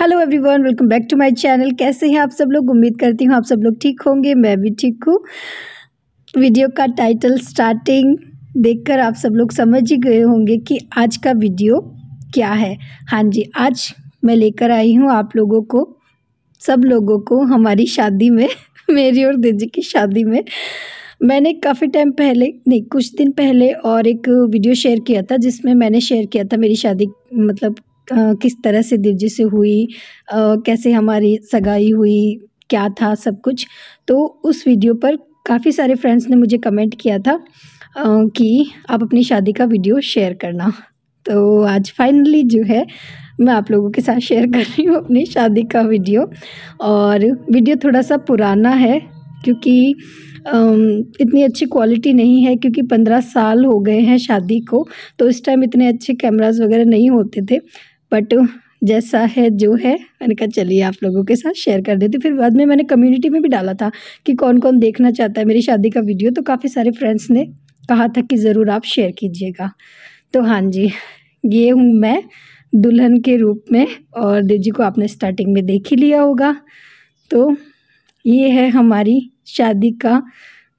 Hello everyone welcome back to my channel कैसे हैं आप सब लोग उम्मीद करती हूँ आप सब लोग ठीक होंगे मैं भी ठीक हूँ वीडियो का टाइटल स्टार्टिंग देखकर आप सब लोग समझ ही गए होंगे कि आज का वीडियो क्या है हाँ जी आज मैं लेकर आई हूँ आप लोगों को सब लोगों को हमारी शादी में मेरी और दीदी की शादी में मैंने काफ़ी टाइम पहले नहीं कुछ दिन पहले और एक वीडियो शेयर किया था जिसमें मैंने शेयर किया था मेरी शादी मतलब आ, किस तरह से दिलजी से हुई आ, कैसे हमारी सगाई हुई क्या था सब कुछ तो उस वीडियो पर काफ़ी सारे फ्रेंड्स ने मुझे कमेंट किया था आ, कि आप अपनी शादी का वीडियो शेयर करना तो आज फाइनली जो है मैं आप लोगों के साथ शेयर कर रही हूँ अपनी शादी का वीडियो और वीडियो थोड़ा सा पुराना है क्योंकि इतनी अच्छी क्वालिटी नहीं है क्योंकि पंद्रह साल हो गए हैं शादी को तो इस टाइम इतने अच्छे कैमराज वगैरह नहीं होते थे बट जैसा है जो है मैंने कहा चलिए आप लोगों के साथ शेयर कर देती फिर बाद में मैंने कम्युनिटी में भी डाला था कि कौन कौन देखना चाहता है मेरी शादी का वीडियो तो काफ़ी सारे फ्रेंड्स ने कहा था कि ज़रूर आप शेयर कीजिएगा तो हाँ जी ये हूँ मैं दुल्हन के रूप में और देव जी को आपने स्टार्टिंग में देख ही लिया होगा तो ये है हमारी शादी का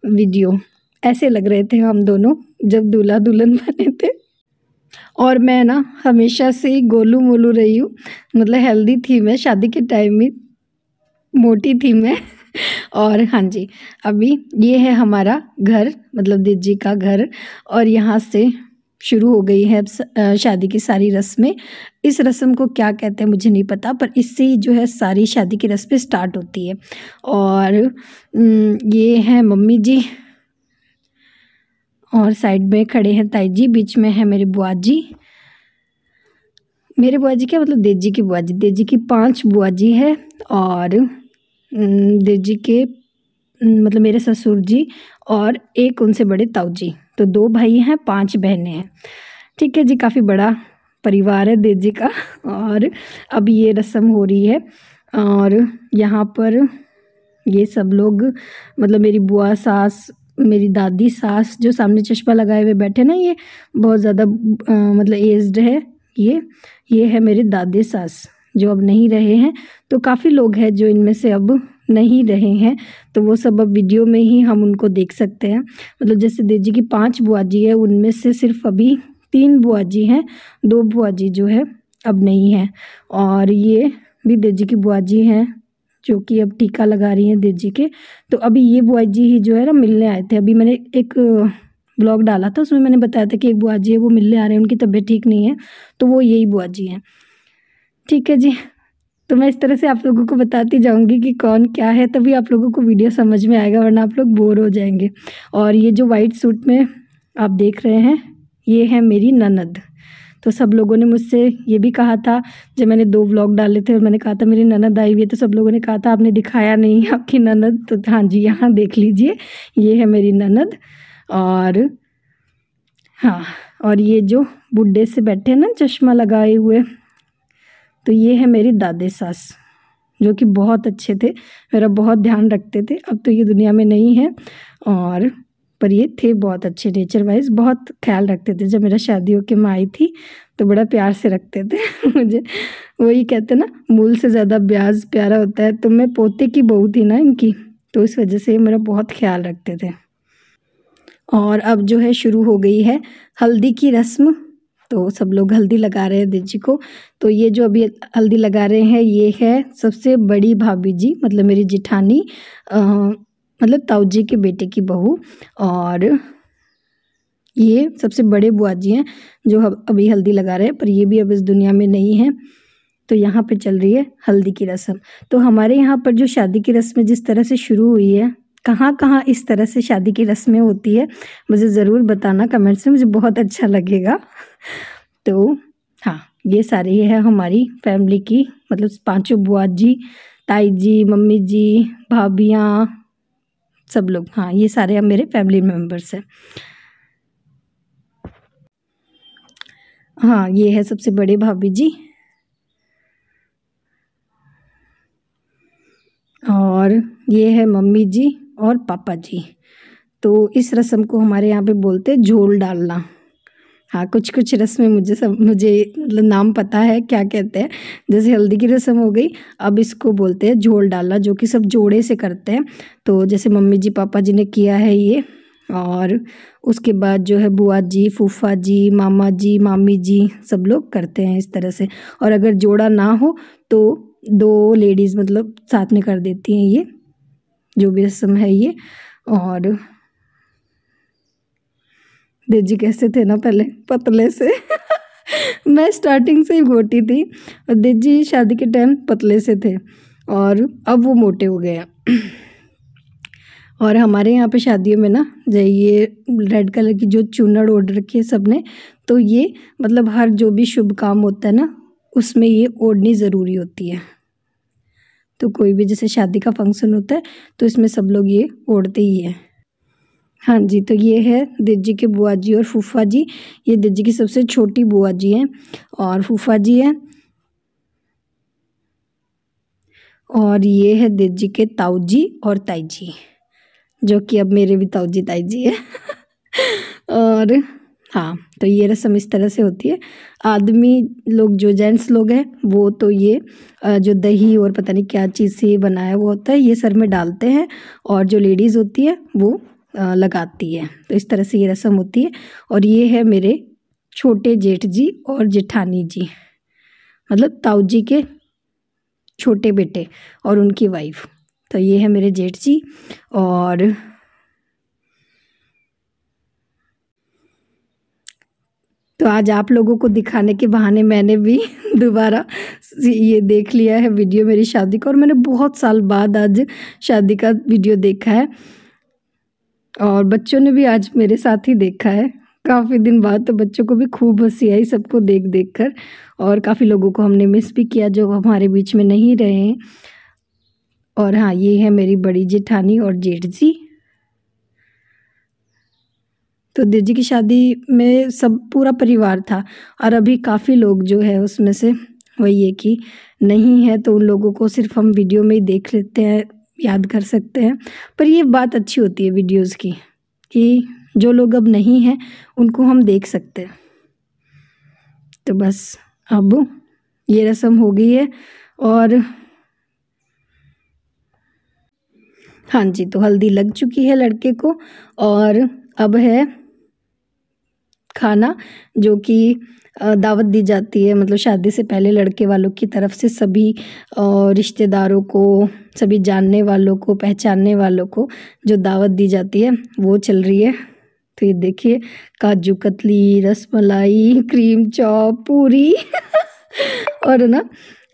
वीडियो ऐसे लग रहे थे हम दोनों जब दूल्हा दुल्हन बने थे और मैं ना हमेशा से ही गोलू मोलू रही हूँ मतलब हेल्दी थी मैं शादी के टाइम में मोटी थी मैं और हाँ जी अभी ये है हमारा घर मतलब दिजी का घर और यहाँ से शुरू हो गई है अब शादी की सारी रस्में इस रस्म को क्या कहते हैं मुझे नहीं पता पर इससे ही जो है सारी शादी की रस्में स्टार्ट होती है और ये है मम्मी जी और साइड में खड़े हैं ताई जी बीच में है मेरे बुआ जी मेरे बुआ जी क्या मतलब देजी जी की बुआ जी देजी जी की पांच बुआ जी है और देव जी के मतलब मेरे ससुर जी और एक उनसे बड़े ताऊ जी तो दो भाई हैं पांच बहनें हैं ठीक है जी काफ़ी बड़ा परिवार है देव जी का और अब ये रस्म हो रही है और यहाँ पर ये सब लोग मतलब मेरी बुआ सास मेरी दादी सास जो सामने चश्मा लगाए हुए बैठे ना ये बहुत ज़्यादा मतलब एज्ड है ये ये है मेरे दादी सास जो अब नहीं रहे हैं तो काफ़ी लोग हैं जो इनमें से अब नहीं रहे हैं तो वो सब अब वीडियो में ही हम उनको देख सकते हैं मतलब जैसे देजी की पांच बुआ जी है उनमें से सिर्फ अभी तीन बुआ जी हैं दो बुआ जी जो है अब नहीं है और ये भी देजी की बुआ जी हैं जो कि अब टीका लगा रही हैं देजी के तो अभी ये बुआ जी ही जो है ना मिलने आए थे अभी मैंने एक ब्लॉग डाला था उसमें मैंने बताया था कि एक बुआ जी है वो मिलने आ रहे हैं उनकी तबीयत ठीक नहीं है तो वो यही बुआ जी हैं ठीक है जी तो मैं इस तरह से आप लोगों को बताती जाऊंगी कि कौन क्या है तभी आप लोगों को वीडियो समझ में आएगा वरना आप लोग बोर हो जाएंगे और ये जो वाइट सूट में आप देख रहे हैं ये है मेरी ननद तो सब लोगों ने मुझसे ये भी कहा था जब मैंने दो व्लॉग डाले थे और मैंने कहा था मेरी ननद आई हुई है तो सब लोगों ने कहा था आपने दिखाया नहीं आपकी ननद तो हाँ जी यहाँ देख लीजिए ये है मेरी ननद और हाँ और ये जो बुढ़े से बैठे हैं ना चश्मा लगाए हुए तो ये है मेरी दादी सास जो कि बहुत अच्छे थे मेरा बहुत ध्यान रखते थे अब तो ये दुनिया में नहीं है और पर ये थे बहुत अच्छे नेचर वाइज बहुत ख्याल रखते थे जब मेरा शादी के माँ आई थी तो बड़ा प्यार से रखते थे मुझे वही कहते ना मूल से ज़्यादा ब्याज प्यारा होता है तो मैं पोते की बहू थी ना इनकी तो इस वजह से मेरा बहुत ख्याल रखते थे और अब जो है शुरू हो गई है हल्दी की रस्म तो सब लोग हल्दी लगा रहे हैं दीदी को तो ये जो अभी हल्दी लगा रहे हैं ये है सबसे बड़ी भाभी जी मतलब मेरी जिठानी मतलब ताऊ जी के बेटे की बहू और ये सबसे बड़े बुआ जी हैं जो अभी हल्दी लगा रहे हैं पर ये भी अब इस दुनिया में नहीं है तो यहाँ पे चल रही है हल्दी की रस्म तो हमारे यहाँ पर जो शादी की रस्में जिस तरह से शुरू हुई है कहाँ कहाँ इस तरह से शादी की रस्में होती है मुझे ज़रूर बताना कमेंट्स में मुझे बहुत अच्छा लगेगा तो हाँ ये सारी है हमारी फैमिली की मतलब पांचों बुआ जी ताई जी मम्मी जी भाभियाँ सब लोग हाँ ये सारे हम मेरे फैमिली मेम्बर्स हैं हाँ ये है सबसे बड़े भाभी जी और ये है मम्मी जी और पापा जी तो इस रस्म को हमारे यहाँ पे बोलते झोल डालना हाँ कुछ कुछ रस्में मुझे सब मुझे मतलब नाम पता है क्या कहते हैं जैसे हल्दी की रस्म हो गई अब इसको बोलते हैं झोल डालना जो कि सब जोड़े से करते हैं तो जैसे मम्मी जी पापा जी ने किया है ये और उसके बाद जो है बुआ जी फूफा जी मामा जी मामी जी सब लोग करते हैं इस तरह से और अगर जोड़ा ना हो तो दो लेडीज़ मतलब साथ में कर देती हैं ये जो भी रस्म है ये और देव जी कैसे थे ना पहले पतले से मैं स्टार्टिंग से ही मोटी थी और देव जी शादी के टाइम पतले से थे और अब वो मोटे हो गए और हमारे यहाँ पे शादियों में ना ये रेड कलर की जो चूनड़ ओढ़ रखी है सब ने तो ये मतलब हर जो भी शुभ काम होता है ना उसमें ये ओढ़नी ज़रूरी होती है तो कोई भी जैसे शादी का फंक्शन होता है तो इसमें सब लोग ये ओढ़ते ही हैं हाँ जी तो ये है दिजी के बुआ जी और फूफा जी ये दिज्जी की सबसे छोटी बुआ जी हैं और फूफा जी हैं और ये है दिजी के ताऊ जी और ताई जी जो कि अब मेरे भी ताऊ जी ताई जी है और हाँ तो ये रस्म इस तरह से होती है आदमी लोग जो जेंट्स लोग हैं वो तो ये जो दही और पता नहीं क्या चीज़ से बनाया हुआ होता है ये सर में डालते हैं और जो लेडीज़ होती है वो लगाती है तो इस तरह से ये रस्म होती है और ये है मेरे छोटे जेठ जी और जेठानी जी मतलब ताऊ जी के छोटे बेटे और उनकी वाइफ तो ये है मेरे जेठ जी और तो आज आप लोगों को दिखाने के बहाने मैंने भी दोबारा ये देख लिया है वीडियो मेरी शादी का और मैंने बहुत साल बाद आज शादी का वीडियो देखा है और बच्चों ने भी आज मेरे साथ ही देखा है काफ़ी दिन बाद तो बच्चों को भी खूब हंसी आई सबको देख देख कर और काफ़ी लोगों को हमने मिस भी किया जो हमारे बीच में नहीं रहे हैं और हाँ ये है मेरी बड़ी जेठानी और जेठ जी तो दीजी की शादी में सब पूरा परिवार था और अभी काफ़ी लोग जो है उसमें से वही है कि नहीं है तो उन लोगों को सिर्फ हम वीडियो में ही देख लेते हैं याद कर सकते हैं पर ये बात अच्छी होती है वीडियोस की कि जो लोग अब नहीं हैं उनको हम देख सकते हैं तो बस अब ये रस्म हो गई है और हाँ जी तो हल्दी लग चुकी है लड़के को और अब है खाना जो कि दावत दी जाती है मतलब शादी से पहले लड़के वालों की तरफ से सभी रिश्तेदारों को सभी जानने वालों को पहचानने वालों को जो दावत दी जाती है वो चल रही है तो ये देखिए काजू कतली रसमलाई क्रीम चॉप पूरी और ना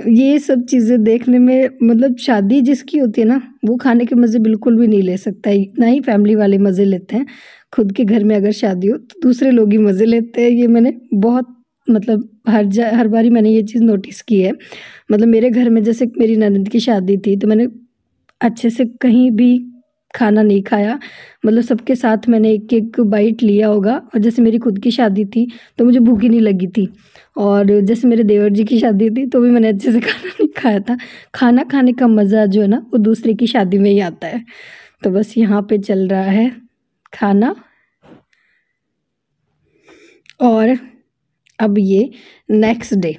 ये सब चीज़ें देखने में मतलब शादी जिसकी होती है ना वो खाने के मज़े बिल्कुल भी नहीं ले सकता है ना ही फैमिली वाले मज़े लेते हैं खुद के घर में अगर शादी हो तो दूसरे लोग ही मज़े लेते हैं ये मैंने बहुत मतलब हर जा हर बारी मैंने ये चीज़ नोटिस की है मतलब मेरे घर में जैसे मेरी ननद की शादी थी तो मैंने अच्छे से कहीं भी खाना नहीं खाया मतलब सबके साथ मैंने एक एक बाइट लिया होगा और जैसे मेरी खुद की शादी थी तो मुझे भूखी नहीं लगी थी और जैसे मेरे देवर जी की शादी थी तो भी मैंने अच्छे से खाना नहीं खाया था खाना खाने का मज़ा जो है ना वो दूसरे की शादी में ही आता है तो बस यहाँ पे चल रहा है खाना और अब ये नेक्स्ट डे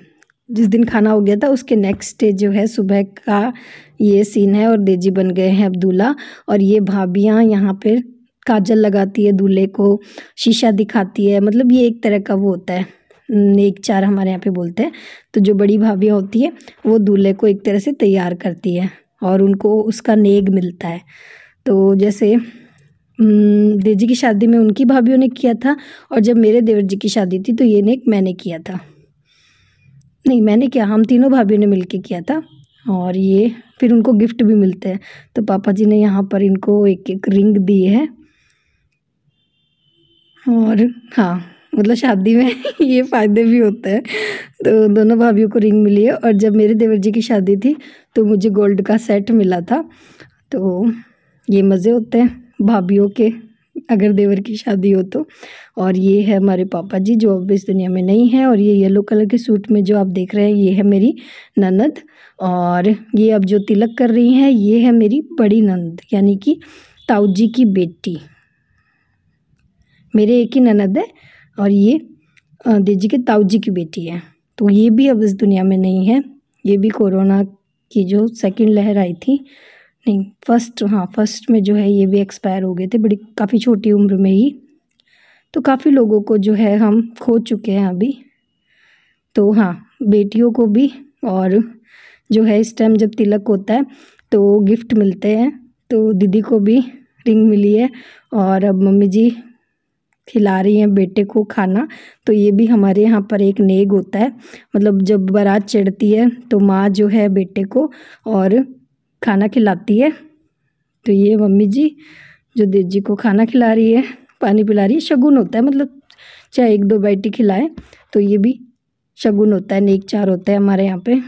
जिस दिन खाना हो गया था उसके नेक्स्ट डे जो है सुबह का ये सीन है और देजी बन गए हैं अब्दुल्ला और ये भाभियाँ यहाँ पर काजल लगाती है दूल्हे को शीशा दिखाती है मतलब ये एक तरह का वो होता है एक चार हमारे यहाँ पे बोलते हैं तो जो बड़ी भाभी होती है वो दूल्हे को एक तरह से तैयार करती है और उनको उसका नेग मिलता है तो जैसे देव की शादी में उनकी भाभीियों ने किया था और जब मेरे देवर जी की शादी थी तो ये नेक मैंने किया था नहीं मैंने क्या हम तीनों भाभीियों ने मिल किया था और ये फिर उनको गिफ्ट भी मिलते हैं तो पापा जी ने यहाँ पर इनको एक एक रिंग दी है और हाँ मतलब शादी में ये फ़ायदे भी होते हैं तो दोनों भाभीियों को रिंग मिली है और जब मेरे देवर जी की शादी थी तो मुझे गोल्ड का सेट मिला था तो ये मज़े होते हैं भाभीियों के अगर देवर की शादी हो तो और ये है हमारे पापा जी जो अब इस दुनिया में नहीं है और ये येलो कलर के सूट में जो आप देख रहे हैं ये है मेरी ननद और ये अब जो तिलक कर रही हैं ये है मेरी बड़ी नंद यानी कि ताऊ जी की बेटी मेरे एक ही ननद है और ये देजी के ताऊ जी की बेटी है तो ये भी अब इस दुनिया में नहीं है ये भी कोरोना की जो सेकेंड लहर आई थी नहीं फर्स्ट हाँ फर्स्ट में जो है ये भी एक्सपायर हो गए थे बड़ी काफ़ी छोटी उम्र में ही तो काफ़ी लोगों को जो है हम खो चुके हैं अभी तो हाँ बेटियों को भी और जो है इस टाइम जब तिलक होता है तो गिफ्ट मिलते हैं तो दीदी को भी रिंग मिली है और अब मम्मी जी खिला रही हैं बेटे को खाना तो ये भी हमारे यहाँ पर एक नेग होता है मतलब जब बारात चढ़ती है तो माँ जो है बेटे को और खाना खिलाती है तो ये मम्मी जी जो देव जी को खाना खिला रही है पानी पिला रही है शगुन होता है मतलब चाहे एक दो बैटी खिलाएं तो ये भी शगुन होता है नेक चार होता है हमारे यहाँ पे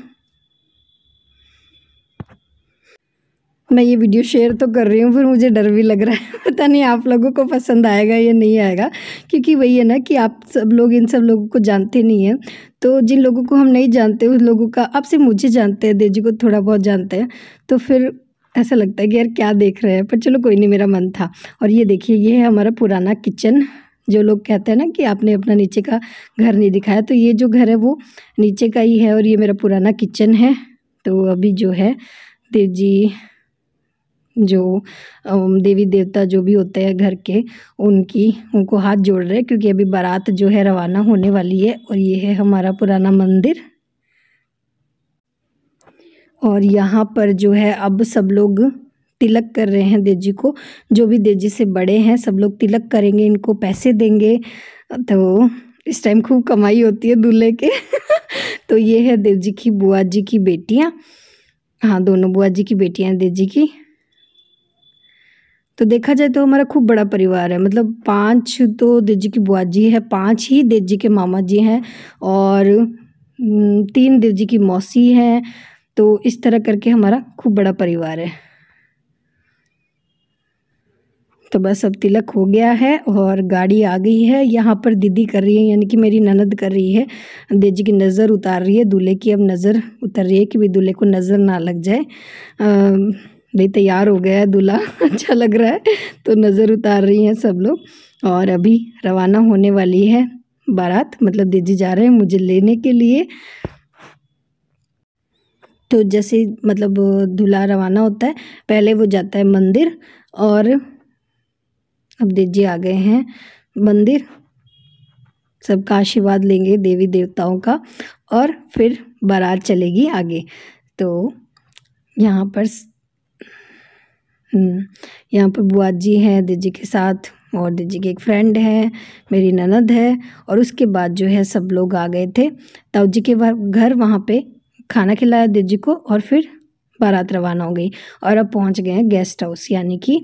मैं ये वीडियो शेयर तो कर रही हूँ फिर मुझे डर भी लग रहा है पता नहीं आप लोगों को पसंद आएगा या नहीं आएगा क्योंकि वही है ना कि आप सब लोग इन सब लोगों को जानते नहीं हैं तो जिन लोगों को हम नहीं जानते उन लोगों का आपसे मुझे जानते हैं देजी को थोड़ा बहुत जानते हैं तो फिर ऐसा लगता है कि यार क्या देख रहे हैं पर चलो कोई नहीं मेरा मन था और ये देखिए ये है हमारा पुराना किचन जो लोग कहते हैं ना कि आपने अपना नीचे का घर नहीं दिखाया तो ये जो घर है वो नीचे का ही है और ये मेरा पुराना किचन है तो अभी जो है देव जी जो देवी देवता जो भी होते हैं घर के उनकी उनको हाथ जोड़ रहे हैं क्योंकि अभी बारात जो है रवाना होने वाली है और ये है हमारा पुराना मंदिर और यहाँ पर जो है अब सब लोग तिलक कर रहे हैं देव जी को जो भी देव जी से बड़े हैं सब लोग तिलक करेंगे इनको पैसे देंगे तो इस टाइम खूब कमाई होती है दूल्हे के तो ये है देव जी की बुआ जी की बेटियाँ हाँ दोनों बुआ जी की बेटियाँ देव जी की तो देखा जाए तो हमारा खूब बड़ा परिवार है मतलब पांच तो जी की बुआ जी है पांच ही देव जी के मामा जी हैं और तीन देव जी की मौसी हैं तो इस तरह करके हमारा खूब बड़ा परिवार है तो बस अब तिलक हो गया है और गाड़ी आ गई है यहाँ पर दीदी कर रही है यानी कि मेरी ननद कर रही है देव जी की नज़र उतार रही है दूल्हे की अब नज़र उतर रही है कि भाई दूल्हे को नज़र ना लग जाए आ, भाई तैयार हो गया है दूल्हा अच्छा लग रहा है तो नज़र उतार रही हैं सब लोग और अभी रवाना होने वाली है बारात मतलब दीदी जा रहे हैं मुझे लेने के लिए तो जैसे मतलब दूल्हा रवाना होता है पहले वो जाता है मंदिर और अब जी आ गए हैं मंदिर सबका आशीर्वाद लेंगे देवी देवताओं का और फिर बारात चलेगी आगे तो यहाँ पर हम्म, यहाँ पर बुआ जी हैं दीदी के साथ और दीदी की एक फ्रेंड है मेरी ननद है और उसके बाद जो है सब लोग आ गए थे ताऊ जी के घर वहाँ पे खाना खिलाया दीदी को और फिर बारात रवाना हो गई और अब पहुँच गए हैं गेस्ट हाउस यानी कि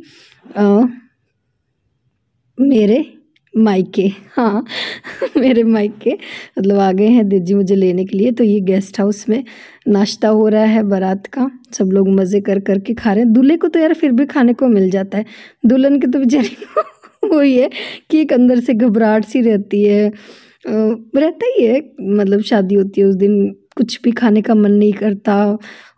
मेरे मायके हाँ मेरे मायके मतलब आ गए हैं दीदी मुझे लेने के लिए तो ये गेस्ट हाउस में नाश्ता हो रहा है बारात का सब लोग मज़े कर कर के खा रहे हैं दूल्हे को तो यार फिर भी खाने को मिल जाता है दुल्हन के तो बेचारी वो है कि एक अंदर से घबराहट सी रहती है रहता ही है मतलब शादी होती है उस दिन कुछ भी खाने का मन नहीं करता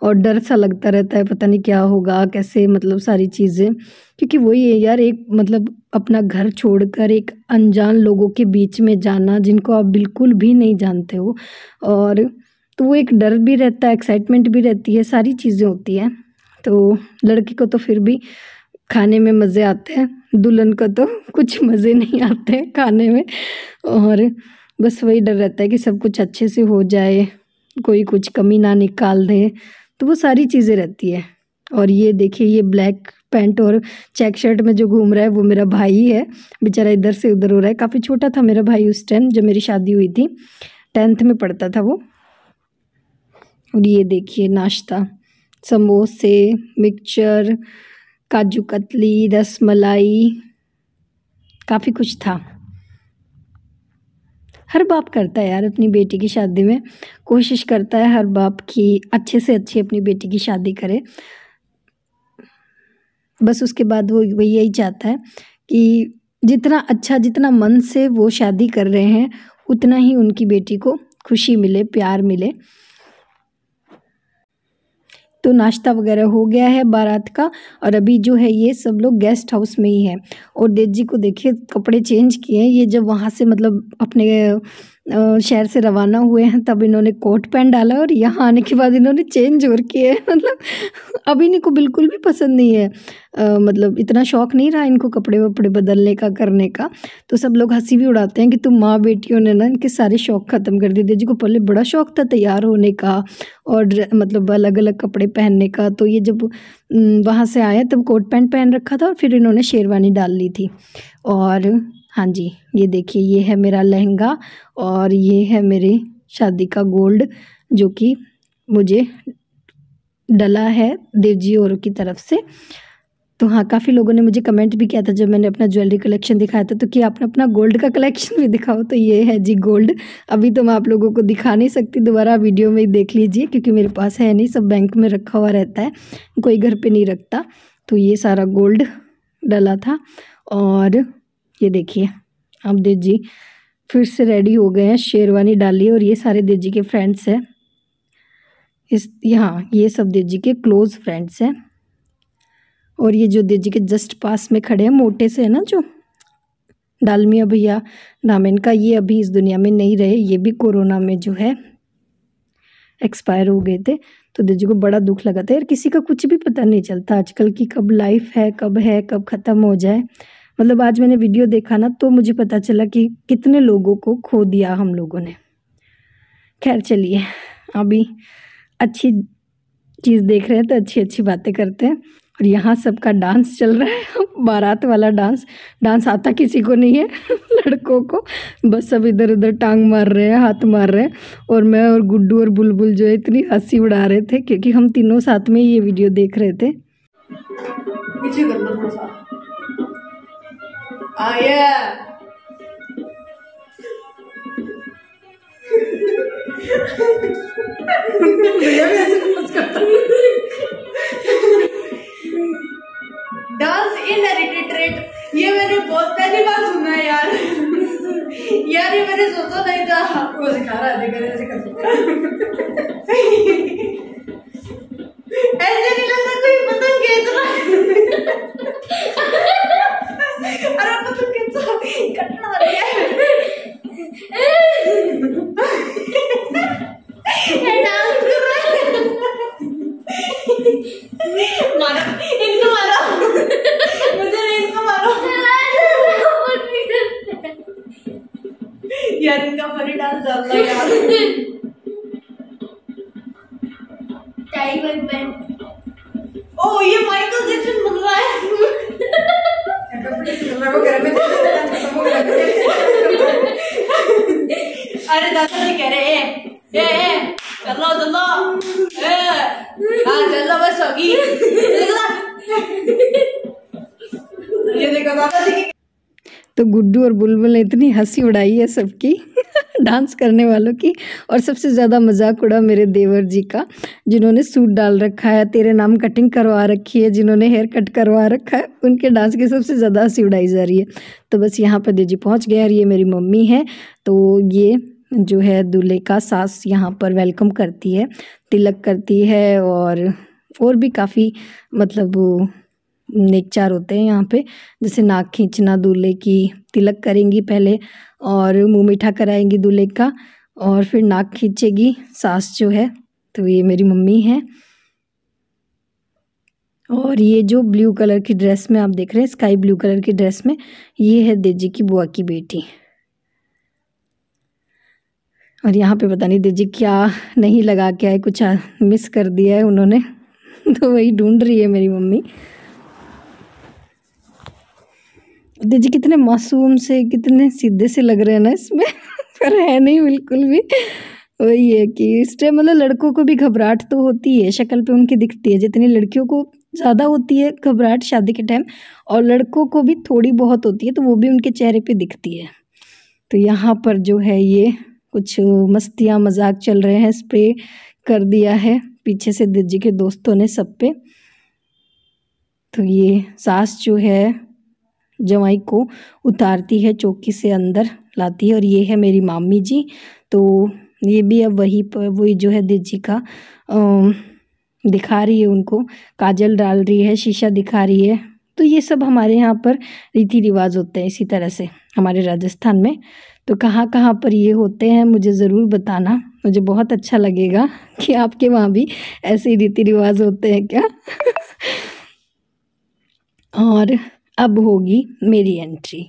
और डर सा लगता रहता है पता नहीं क्या होगा कैसे मतलब सारी चीज़ें क्योंकि वही है यार एक मतलब अपना घर छोड़कर एक अनजान लोगों के बीच में जाना जिनको आप बिल्कुल भी नहीं जानते हो और तो वो एक डर भी रहता है एक्साइटमेंट भी रहती है सारी चीज़ें होती हैं तो लड़के को तो फिर भी खाने में मज़े आते हैं दुल्हन को तो कुछ मज़े नहीं आते हैं खाने में और बस वही डर रहता है कि सब कुछ अच्छे से हो जाए कोई कुछ कमी ना निकाल दें तो वो सारी चीज़ें रहती है और ये देखिए ये ब्लैक पैंट और चेक शर्ट में जो घूम रहा है वो मेरा भाई है बेचारा इधर से उधर हो रहा है काफ़ी छोटा था मेरा भाई उस टाइम जब मेरी शादी हुई थी टेंथ में पढ़ता था वो और ये देखिए नाश्ता समोसे मिक्सचर काजू कतली रस मलाई काफ़ी कुछ था हर बाप करता है यार अपनी बेटी की शादी में कोशिश करता है हर बाप की अच्छे से अच्छी अपनी बेटी की शादी करे बस उसके बाद वो वही यही चाहता है कि जितना अच्छा जितना मन से वो शादी कर रहे हैं उतना ही उनकी बेटी को खुशी मिले प्यार मिले तो नाश्ता वगैरह हो गया है बारात का और अभी जो है ये सब लोग गेस्ट हाउस में ही है और देव जी को देखिए कपड़े चेंज किए हैं ये जब वहाँ से मतलब अपने शहर से रवाना हुए हैं तब इन्होंने कोट पैंट डाला और यहाँ आने के बाद इन्होंने चेंज और किए हैं मतलब अब इनको बिल्कुल भी पसंद नहीं है आ, मतलब इतना शौक नहीं रहा इनको कपड़े वपड़े बदलने का करने का तो सब लोग हंसी भी उड़ाते हैं कि तुम माँ बेटियों ने ना इनके सारे शौक ख़त्म कर दिए जी को पहले बड़ा शौक था तैयार होने का और मतलब अलग अलग कपड़े पहनने का तो ये जब वहाँ से आए तब कोट पैंट पहन रखा था और फिर इन्होंने शेरवानी डाल ली थी और हाँ जी ये देखिए ये है मेरा लहंगा और ये है मेरे शादी का गोल्ड जो कि मुझे डला है देवजी और की तरफ से तो हाँ काफ़ी लोगों ने मुझे कमेंट भी किया था जब मैंने अपना ज्वेलरी कलेक्शन दिखाया था तो कि आपने अपना गोल्ड का कलेक्शन भी दिखाओ तो ये है जी गोल्ड अभी तो मैं आप लोगों को दिखा नहीं सकती दोबारा वीडियो में ही देख लीजिए क्योंकि मेरे पास है नहीं सब बैंक में रखा हुआ रहता है कोई घर पर नहीं रखता तो ये सारा गोल्ड डला था और ये देखिए अब जी फिर से रेडी हो गए हैं शेरवानी डाली और ये सारे जी के फ्रेंड्स हैं इस यहाँ ये सब जी के क्लोज़ फ्रेंड्स हैं और ये जो जी के जस्ट पास में खड़े हैं मोटे से है ना जो डालमिया भैया नाम का ये अभी इस दुनिया में नहीं रहे ये भी कोरोना में जो है एक्सपायर हो गए थे तो जी को बड़ा दुख लगा था यार किसी का कुछ भी पता नहीं चलता आजकल की कब लाइफ है कब है कब ख़त्म हो जाए मतलब आज मैंने वीडियो देखा ना तो मुझे पता चला कि कितने लोगों को खो दिया हम लोगों ने खैर चलिए अभी अच्छी चीज़ देख रहे हैं तो अच्छी अच्छी बातें करते हैं और यहाँ सबका डांस चल रहा है बारात वाला डांस डांस आता किसी को नहीं है लड़कों को बस सब इधर उधर टांग मार रहे हैं हाथ मार रहे हैं और मैं और गुड्डू और बुलबुल जो है इतनी हंसी उड़ा रहे थे क्योंकि हम तीनों साथ में ये वीडियो देख रहे थे पीछे Oh yeah. डांस इन ऐसे मत ये मैंने बहुत पहली बार सुना है यार यार ये मैंने सोचा नहीं था आपको सिखा रहा है देखा ऐसे कर ओ ये माइकल जैक्सन बन रहा है अरे दादा कह रहे ए ए हाँ, बस होगी ये देखो दादा जी तो गुड्डू और बुलबुल ने इतनी हंसी उड़ाई है सबकी डांस करने वालों की और सबसे ज़्यादा मजाक उड़ा मेरे देवर जी का जिन्होंने सूट डाल रखा है तेरे नाम कटिंग करवा रखी है जिन्होंने हेयर कट करवा रखा है उनके डांस की सबसे ज़्यादा हंसी उड़ाई जा रही है तो बस यहाँ पर देजी पहुँच गया और ये मेरी मम्मी है तो ये जो है दूल्हे का सास यहाँ पर वेलकम करती है तिलक करती है और और भी काफ़ी मतलब नेकचार होते हैं यहाँ पे जैसे नाक खींचना दूल्हे की तिलक करेंगी पहले और मुंह मीठा कराएंगी दूल्हे का और फिर नाक खींचेगी सास जो है तो ये मेरी मम्मी है और ये जो ब्लू कलर की ड्रेस में आप देख रहे हैं स्काई ब्लू कलर की ड्रेस में ये है देजी की बुआ की बेटी और यहाँ पे पता नहीं देजी क्या नहीं लगा के आए कुछ मिस कर दिया है उन्होंने तो वही ढूंढ रही है मेरी मम्मी देखिए कितने मासूम से कितने सीधे से लग रहे हैं ना इसमें पर है नहीं बिल्कुल भी वही है कि इस टाइम मतलब लड़कों को भी घबराहट तो होती है शक्ल पे उनकी दिखती है जितनी लड़कियों को ज़्यादा होती है घबराहट शादी के टाइम और लड़कों को भी थोड़ी बहुत होती है तो वो भी उनके चेहरे पे दिखती है तो यहाँ पर जो है ये कुछ मस्तियाँ मजाक चल रहे हैं स्प्रे कर दिया है पीछे से दिजी के दोस्तों ने सब पे तो ये सास जो है जवाई को उतारती है चौकी से अंदर लाती है और ये है मेरी मामी जी तो ये भी अब वही पर वही जो है दिजी का दिखा रही है उनको काजल डाल रही है शीशा दिखा रही है तो ये सब हमारे यहाँ पर रीति रिवाज होते हैं इसी तरह से हमारे राजस्थान में तो कहाँ कहाँ पर ये होते हैं मुझे ज़रूर बताना मुझे बहुत अच्छा लगेगा कि आपके वहाँ भी ऐसे रीति रिवाज होते हैं क्या और अब होगी मेरी एंट्री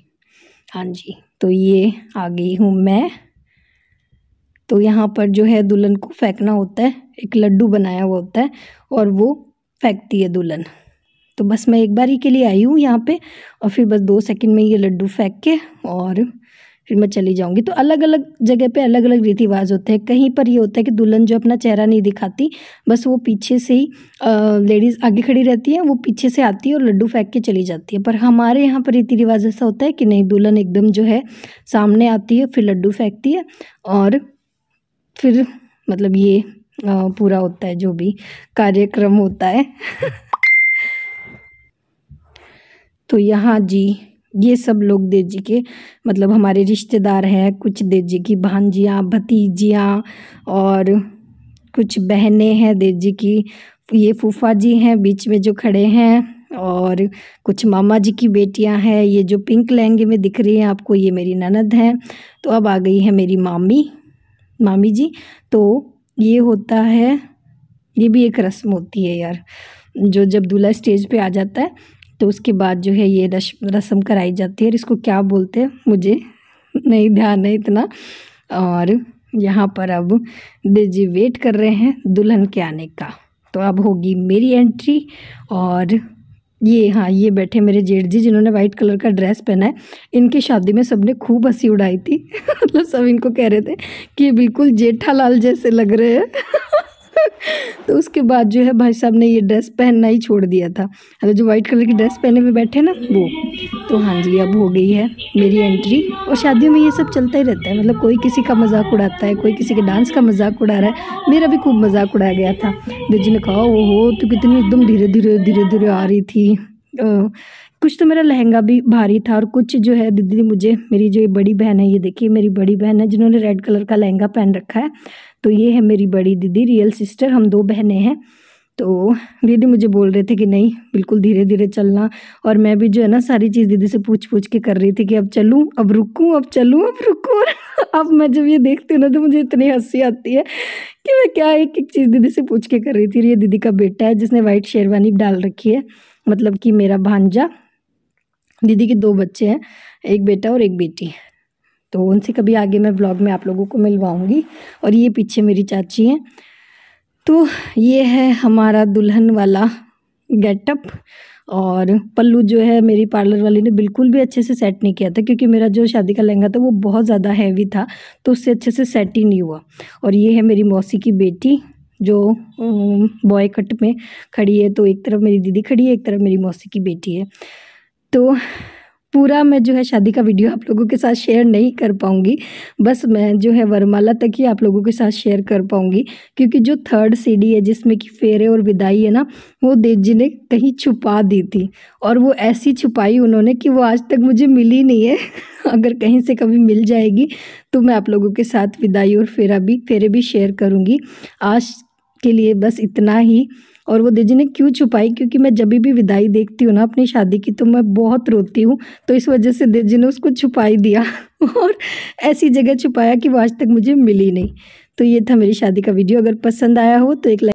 हाँ जी तो ये आ गई हूँ मैं तो यहाँ पर जो है दुल्हन को फेंकना होता है एक लड्डू बनाया हुआ होता है और वो फेंकती है दुल्हन तो बस मैं एक बारी के लिए आई हूँ यहाँ पे और फिर बस दो सेकंड में ये लड्डू फेंक के और फिर मैं चली जाऊँगी तो अलग अलग जगह पे अलग अलग रीति रिवाज होते हैं कहीं पर ये होता है कि दुल्हन जो अपना चेहरा नहीं दिखाती बस वो पीछे से ही लेडीज़ आगे खड़ी रहती है वो पीछे से आती है और लड्डू फेंक के चली जाती है पर हमारे यहाँ पर रीति रिवाज ऐसा होता है कि नहीं दुल्हन एकदम जो है सामने आती है फिर लड्डू फेंकती है और फिर मतलब ये पूरा होता है जो भी कार्यक्रम होता है तो यहाँ जी ये सब लोग देजी के मतलब हमारे रिश्तेदार हैं कुछ देजी की भांजियाँ भतीजियाँ और कुछ बहनें हैं देजी की ये फूफा जी हैं बीच में जो खड़े हैं और कुछ मामा जी की बेटियां हैं ये जो पिंक लहंगे में दिख रही हैं आपको ये मेरी ननद हैं तो अब आ गई है मेरी मामी मामी जी तो ये होता है ये भी एक रस्म होती है यार जो जब दूल्हा स्टेज पे आ जाता है तो उसके बाद जो है ये रश्म रस्म कराई जाती है और इसको क्या बोलते हैं मुझे नहीं ध्यान है इतना और यहाँ पर अब जी वेट कर रहे हैं दुल्हन के आने का तो अब होगी मेरी एंट्री और ये हाँ ये बैठे मेरे जेठ जी जिन्होंने वाइट कलर का ड्रेस पहना है इनकी शादी में सबने खूब हंसी उड़ाई थी मतलब सब इनको कह रहे थे कि ये बिल्कुल जेठालाल जैसे लग रहे हैं तो उसके बाद जो है भाई साहब ने ये ड्रेस पहनना ही छोड़ दिया था अरे जो वाइट कलर की ड्रेस पहने हुए बैठे ना वो तो हाँ जी अब हो गई है मेरी एंट्री और शादियों में ये सब चलता ही रहता है मतलब कोई किसी का मजाक उड़ाता है कोई किसी के डांस का मजाक उड़ा रहा है मेरा भी खूब मजाक उड़ाया गया था दीदी तो ने कहा वो हो तो कितनी एकदम धीरे धीरे धीरे धीरे आ रही थी कुछ तो मेरा लहंगा भी भारी था और कुछ जो है दीदी मुझे मेरी जो ये बड़ी बहन है ये देखिए मेरी बड़ी बहन है जिन्होंने रेड कलर का लहंगा पहन रखा है तो ये है मेरी बड़ी दीदी रियल सिस्टर हम दो बहनें हैं तो दीदी मुझे बोल रहे थे कि नहीं बिल्कुल धीरे धीरे चलना और मैं भी जो है ना सारी चीज़ दीदी से पूछ पूछ के कर रही थी कि अब चलूँ अब रुकूँ अब चलूँ अब रुकूँ अब मैं जब ये देखती हूँ ना तो मुझे इतनी हंसी आती है कि मैं क्या एक एक चीज़ दीदी से पूछ के कर रही थी ये दीदी का बेटा है जिसने वाइट शेरवानी डाल रखी है मतलब कि मेरा भांजा दीदी के दो बच्चे हैं एक बेटा और एक बेटी तो उनसे कभी आगे मैं ब्लॉग में आप लोगों को मिलवाऊंगी और ये पीछे मेरी चाची हैं तो ये है हमारा दुल्हन वाला गेटअप और पल्लू जो है मेरी पार्लर वाली ने बिल्कुल भी अच्छे से सेट नहीं किया था क्योंकि मेरा जो शादी का लहंगा था वो बहुत ज़्यादा हैवी था तो उससे अच्छे से सेट ही नहीं हुआ और ये है मेरी मौसी की बेटी जो बॉय कट में खड़ी है तो एक तरफ मेरी दीदी खड़ी है एक तरफ मेरी मौसी की बेटी है तो पूरा मैं जो है शादी का वीडियो आप लोगों के साथ शेयर नहीं कर पाऊँगी बस मैं जो है वरमाला तक ही आप लोगों के साथ शेयर कर पाऊँगी क्योंकि जो थर्ड सीडी है जिसमें कि फेरे और विदाई है ना वो देव जी ने कहीं छुपा दी थी और वो ऐसी छुपाई उन्होंने कि वो आज तक मुझे मिली नहीं है अगर कहीं से कभी मिल जाएगी तो मैं आप लोगों के साथ विदाई और फेरा भी फेरे भी शेयर करूँगी आज के लिए बस इतना ही और वो दीदी ने क्यों छुपाई क्योंकि मैं जब भी विदाई देखती हूँ ना अपनी शादी की तो मैं बहुत रोती हूँ तो इस वजह से दीदी ने उसको छुपाई दिया और ऐसी जगह छुपाया कि वो आज तक मुझे मिली नहीं तो ये था मेरी शादी का वीडियो अगर पसंद आया हो तो एक